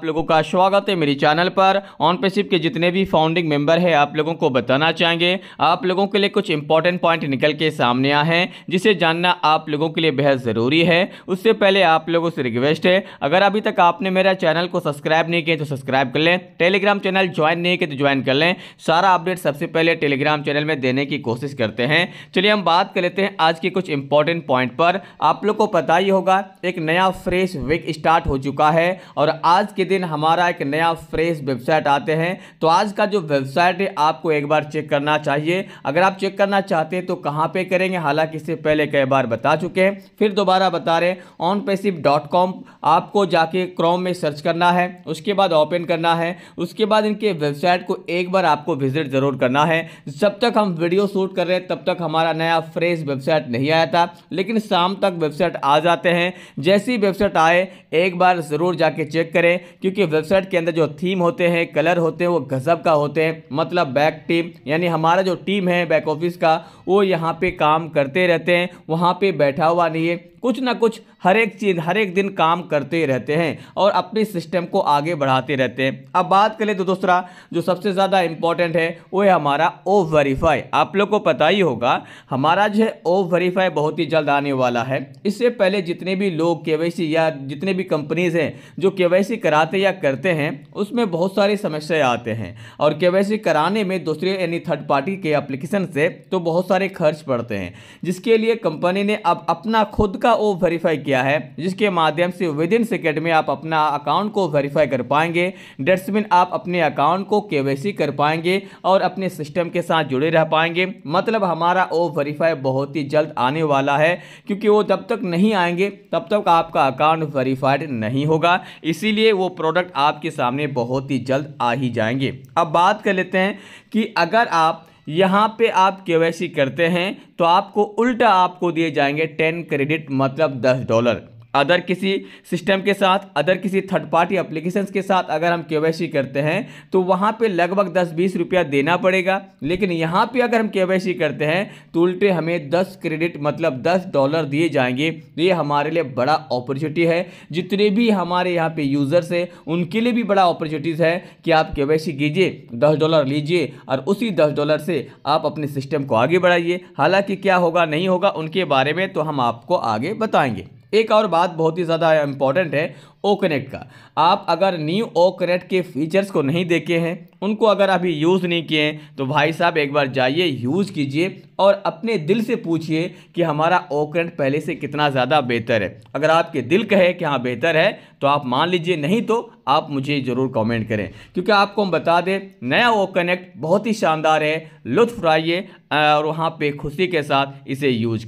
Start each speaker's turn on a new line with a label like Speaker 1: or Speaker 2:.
Speaker 1: आप लोगों का स्वागत है मेरे चैनल पर ऑन पेसिप के जितने भी फाउंडिंग मेंबर हैं आप लोगों को बताना चाहेंगे आप लोगों के लिए कुछ इंपॉर्टेंट पॉइंट निकल के सामने आए हैं जिसे जानना आप लोगों के लिए बेहद ज़रूरी है उससे पहले आप लोगों से रिक्वेस्ट है अगर अभी तक आपने मेरा चैनल को सब्सक्राइब नहीं किया तो सब्सक्राइब कर लें टेलीग्राम चैनल ज्वाइन नहीं किया तो ज्वाइन कर लें सारा अपडेट सबसे पहले टेलीग्राम चैनल में देने की कोशिश करते हैं चलिए हम बात कर लेते हैं आज के कुछ इंपॉर्टेंट पॉइंट पर आप लोग को पता ही होगा एक नया फ्रेश वीक स्टार्ट हो चुका है और आज के दिन हमारा एक नया फ्रेश वेबसाइट आते हैं तो आज का जो वेबसाइट है आपको एक बार चेक करना चाहिए अगर आप चेक करना चाहते हैं तो कहाँ पे करेंगे हालांकि इससे पहले कई बार बता चुके हैं फिर दोबारा बता रहे ऑन पेसिव आपको जाके क्रोम में सर्च करना है उसके बाद ओपन करना है उसके बाद इनके वेबसाइट को एक बार आपको विजिट ज़रूर करना है जब तक हम वीडियो शूट कर रहे हैं तब तक हमारा नया फ्रेश वेबसाइट नहीं आया था लेकिन शाम तक वेबसाइट आ जाते हैं जैसी वेबसाइट आए एक बार ज़रूर जाके चेक करें क्योंकि वेबसाइट के अंदर जो थीम होते हैं कलर होते हैं वो गजब का होते हैं मतलब बैक टीम यानी हमारा जो टीम है बैक ऑफिस का वो यहाँ पे काम करते रहते हैं वहाँ पे बैठा हुआ नहीं है कुछ ना कुछ हर एक चीज़ हर एक दिन काम करते रहते हैं और अपने सिस्टम को आगे बढ़ाते रहते हैं अब बात करें तो दूसरा जो सबसे ज़्यादा इम्पॉर्टेंट है वो है हमारा ओ वेरीफाई आप लोग को पता ही होगा हमारा जो है ओ वेरीफाई बहुत ही जल्द आने वाला है इससे पहले जितने भी लोग के या जितने भी कंपनीज़ हैं जो के कराते या करते हैं उसमें बहुत सारी समस्याएँ आते हैं और के कराने में दूसरे यानी थर्ड पार्टी के अप्लीकेशन से तो बहुत सारे खर्च पड़ते हैं जिसके लिए कंपनी ने अब अपना खुद का का वो वेरीफाई किया है जिसके माध्यम से विद इन सेकेंड में आप अपना अकाउंट को वेरीफाई कर पाएंगे डेट्समिन आप अपने अकाउंट को के कर पाएंगे और अपने सिस्टम के साथ जुड़े रह पाएंगे मतलब हमारा ओ वेरीफाई बहुत ही जल्द आने वाला है क्योंकि वो जब तक नहीं आएंगे तब तक आपका अकाउंट वेरीफाइड नहीं होगा इसीलिए वो प्रोडक्ट आपके सामने बहुत ही जल्द आ ही जाएंगे अब बात कर लेते हैं कि अगर आप यहाँ पे आप के करते हैं तो आपको उल्टा आपको दिए जाएंगे टेन क्रेडिट मतलब दस डॉलर अदर किसी सिस्टम के साथ अदर किसी थर्ड पार्टी अप्लीकेशन के साथ अगर हम के करते हैं तो वहाँ पे लगभग दस बीस रुपया देना पड़ेगा लेकिन यहाँ पे अगर हम के करते हैं तो उल्टे हमें दस क्रेडिट मतलब दस डॉलर दिए जाएंगे तो ये हमारे लिए बड़ा अपॉर्चुनिटी है जितने भी हमारे यहाँ पे यूज़र्स हैं उनके लिए भी बड़ा अपॉर्चुनिटीज़ है कि आप के कीजिए दस डॉलर लीजिए और उसी दस डॉलर से आप अपने सिस्टम को आगे बढ़ाइए हालाँकि क्या होगा नहीं होगा उनके बारे में तो हम आपको आगे बताएँगे एक और बात बहुत ही ज़्यादा इंपॉर्टेंट है ओ कनेक्ट का आप अगर न्यू ओ कनेक्ट के फीचर्स को नहीं देखे हैं उनको अगर अभी यूज़ नहीं किए हैं तो भाई साहब एक बार जाइए यूज़ कीजिए और अपने दिल से पूछिए कि हमारा ओ कनेक्ट पहले से कितना ज़्यादा बेहतर है अगर आपके दिल कहे कि हाँ बेहतर है तो आप मान लीजिए नहीं तो आप मुझे ज़रूर कॉमेंट करें क्योंकि आपको हम बता दें नया ओ कनेक्ट बहुत ही शानदार है लुत्फ उठाइए और वहाँ पर खुशी के साथ इसे यूज